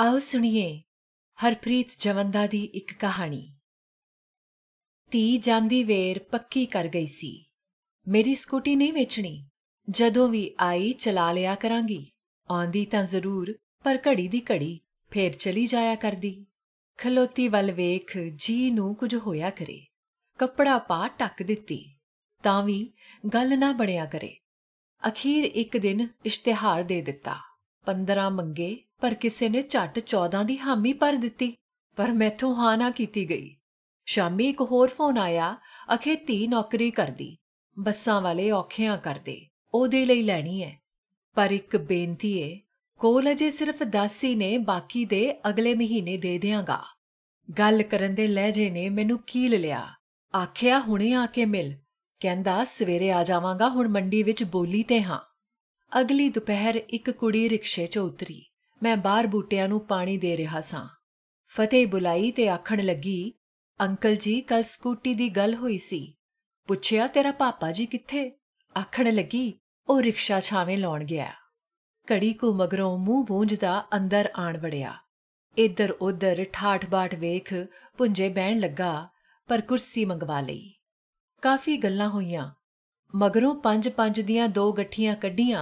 ਆਓ ਸੁਣੀਏ ਹਰਪ੍ਰੀਤ ਜਵੰਦਾ ਦੀ ਇੱਕ ਕਹਾਣੀ ਤੀ ਜਾਂਦੀ ਵੇਰ ਪੱਕੀ ਕਰ ਗਈ ਸੀ ਮੇਰੀ ਸਕੂਟੀ ਨਹੀਂ ਵੇਚਣੀ ਜਦੋਂ ਵੀ ਆਈ ਚਲਾ ਲਿਆ ਕਰਾਂਗੀ ਆਉਂਦੀ ਤਾਂ ਜ਼ਰੂਰ ਪਰ ਘੜੀ ਦੀ ਘੜੀ ਫੇਰ ਚਲੀ ਜਾਇਆ ਕਰਦੀ ਖਲੋਤੀ ਵੱਲ ਵੇਖ ਜੀ ਨੂੰ ਕੁਝ ਹੋਇਆ ਕਰੇ ਕੱਪੜਾ ਪਾ ਟੱਕ ਦਿੱਤੀ ਤਾਂ ਵੀ ਗੱਲ ਨਾ ਬਣਿਆ ਕਰੇ ਅਖੀਰ ਇੱਕ ਦਿਨ ਇਸ਼ਤਿਹਾਰ ਦੇ ਦਿੱਤਾ 15 ਮੰਗੇ ਪਰ ਕਿਸੇ ਨੇ ਛੱਟ 14 ਦੀ ਹਾਮੀ ਭਰ ਦਿੱਤੀ ਪਰ ਮੈਥੋਂ ਹਾਂ ਨਾ ਕੀਤੀ ਗਈ ਸ਼ਾਮੀ ਇੱਕ ਹੋਰ ਫੋਨ ਆਇਆ ਅਖੇ ਧੀ ਨੌਕਰੀ ਕਰਦੀ ਬੱਸਾਂ ਵਾਲੇ ਔਖਿਆਂ ਕਰਦੇ ਉਹਦੇ ਲਈ ਲੈਣੀ ਹੈ ਪਰ ਇੱਕ ਬੇਨਤੀ ਏ ਕੋਲ ਅਜੇ ਸਿਰਫ 10 ਹੀ ਨੇ ਬਾਕੀ ਦੇ ਅਗਲੇ ਮਹੀਨੇ ਦੇ ਦਿਆਂਗਾ ਗੱਲ ਕਰਨ ਦੇ ਲਹਿਜੇ ਨੇ ਮੈਨੂੰ ਕੀਲ ਲਿਆ ਆਖਿਆ ਹੁਣੇ ਆ ਕੇ ਮਿਲ ਕਹਿੰਦਾ ਸਵੇਰੇ ਆ ਜਾਵਾਂਗਾ ਹੁਣ ਮੰਡੀ ਵਿੱਚ ਬੋਲੀ ਤੇ ਹਾਂ ਅਗਲੀ ਦੁਪਹਿਰ ਇੱਕ ਕੁੜੀ ਰਿਕਸ਼ੇ 'ਚ ਉਤਰੀ ਮੈਂ ਬਾਹਰ ਬੂਟਿਆਂ ਨੂੰ ਪਾਣੀ ਦੇ ਰਿਹਾ ਸਾਂ ਫਤਿਹ ਬੁਲਾਈ ਤੇ ਆਖਣ ਲੱਗੀ ਅੰਕਲ ਜੀ ਕੱਲ ਸਕੂਟੀ ਦੀ ਗੱਲ ਹੋਈ ਸੀ ਪੁੱਛਿਆ ਤੇਰਾ ਪਾਪਾ ਜੀ ਕਿੱਥੇ ਆਖਣ ਲੱਗੀ ਉਹ ਰਿਕਸ਼ਾ ਛਾਵੇਂ ਲਾਉਣ ਗਿਆ ਕੜੀ ਕੋ ਮਗਰੋਂ ਮੂੰਹ ਬੂੰਝਦਾ ਅੰਦਰ ਆਣ ਵੜਿਆ ਇੱਧਰ ਉੱਧਰ ਠਾਠ-ਬਾਠ ਵੇਖ ਪੁੰਜੇ ਬਹਿਣ ਲੱਗਾ ਪਰ ਕੁਰਸੀ ਮੰਗਵਾ ਲਈ ਕਾਫੀ ਗੱਲਾਂ ਹੋਈਆਂ ਮਗਰੋਂ ਪੰਜ ਪੰਜ ਦੀਆਂ ਦੋ ਗੱਠੀਆਂ ਕੱਢੀਆਂ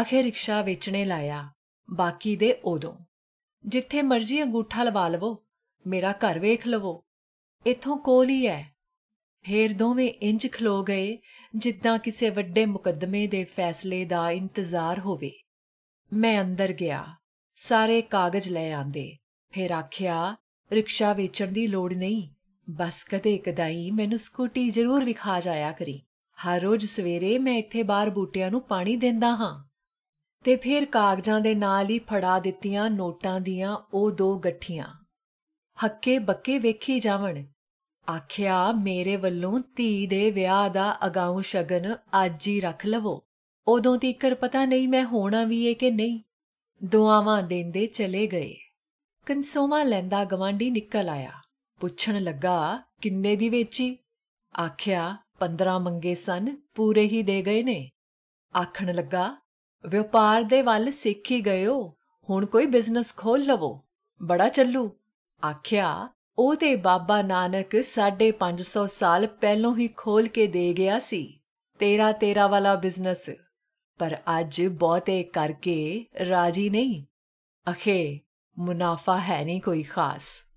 ਅਖੇ ਰਿਕਸ਼ਾ ਵੇਚਣੇ ਲਾਇਆ ਬਾਕੀ ਦੇ ਉਦੋਂ ਜਿੱਥੇ ਮਰਜ਼ੀ ਅੰਗੂਠਾ ਲਵਾ ਲਵੋ ਮੇਰਾ ਘਰ ਵੇਖ ਲਵੋ ਇਥੋਂ ਕੋਲ ਹੀ ਐ ਫੇਰ ਦੋਵੇਂ ਇੰਜ ਖਲੋ ਗਏ ਜਿੱਦਾਂ ਕਿਸੇ ਵੱਡੇ ਮੁਕੱਦਮੇ ਦੇ ਫੈਸਲੇ ਦਾ ਇੰਤਜ਼ਾਰ ਹੋਵੇ ਮੈਂ ਅੰਦਰ ਗਿਆ ਸਾਰੇ ਕਾਗਜ਼ ਲੈ ਆਂਦੇ ਫੇਰ ਆਖਿਆ ਰਿਕਸ਼ਾ ਵੇਚਣ ਦੀ ਲੋੜ ਨਹੀਂ ਬਸ ਕਦੇ ਕਦਾਈ ਮੈਨੂੰ ਸਕੂਟੀ ਜ਼ਰੂਰ ਵਿਖਾ ਜਾਇਆ ਕਰੀ ਹਰ ਰੋਜ਼ ਸਵੇਰੇ ਮੈਂ ਇੱਥੇ ਬਾਹਰ ਬੂਟਿਆਂ ਨੂੰ ਪਾਣੀ ਦਿੰਦਾ ਹਾਂ ਤੇ ਫਿਰ ਕਾਗਜ਼ਾਂ ਦੇ ਨਾਲ ਹੀ ਫੜਾ ਦਿੱਤੀਆਂ ਨੋਟਾਂ ਦੀਆਂ ਉਹ ਦੋ ਗੱਠੀਆਂ ਹੱਕੇ ਬੱਕੇ ਵੇਖੀ ਜਾਵਣ ਆਖਿਆ ਮੇਰੇ ਵੱਲੋਂ ਧੀ ਦੇ ਵਿਆਹ ਦਾ ਅਗਾਉਂ ਸ਼ਗਨ ਅੱਜ ਹੀ ਰੱਖ ਲਵੋ ਉਦੋਂ ਤੀਕਰ ਪਤਾ ਨਹੀਂ ਮੈਂ ਹੋਣਾ ਵੀ ਏ ਕਿ ਨਹੀਂ ਦੁਆਵਾਂ ਦੇਂਦੇ ਚਲੇ ਗਏ ਕੰਸੋਮਾ ਲੈਂਦਾ ਗਵਾਂਢੀ ਨਿਕਲ ਆਇਆ ਪੁੱਛਣ ਲੱਗਾ ਕਿੰਨੇ ਦੀ ਵੇਚੀ ਆਖਿਆ 15 ਮੰਗੇ ਸਨ ਪੂਰੇ ਹੀ ਦੇ ਗਏ ਨੇ ਆਖਣ ਲੱਗਾ ਵਪਾਰ ਦੇ ਵੱਲ ਸਿੱਖ ਹੀ ਗਇਓ ਹੁਣ ਕੋਈ ਬਿਜ਼ਨਸ ਖੋਲ ਲਵੋ ਬੜਾ ਚੱਲੂ ਆਖਿਆ ਉਹ ਤੇ ਬਾਬਾ ਨਾਨਕ 550 ਸਾਲ ਪਹਿਲਾਂ ਹੀ ਖੋਲ ਕੇ ਦੇ ਗਿਆ ਸੀ ਤੇਰਾ ਤੇਰਾ ਵਾਲਾ ਬਿਜ਼ਨਸ ਪਰ ਅੱਜ ਬਹੁਤੇ ਕਰਕੇ ਰਾਜੀ ਨਹੀਂ ਅਖੇ ਮੁਨਾਫਾ ਹੈ ਨਹੀਂ ਕੋਈ ਖਾਸ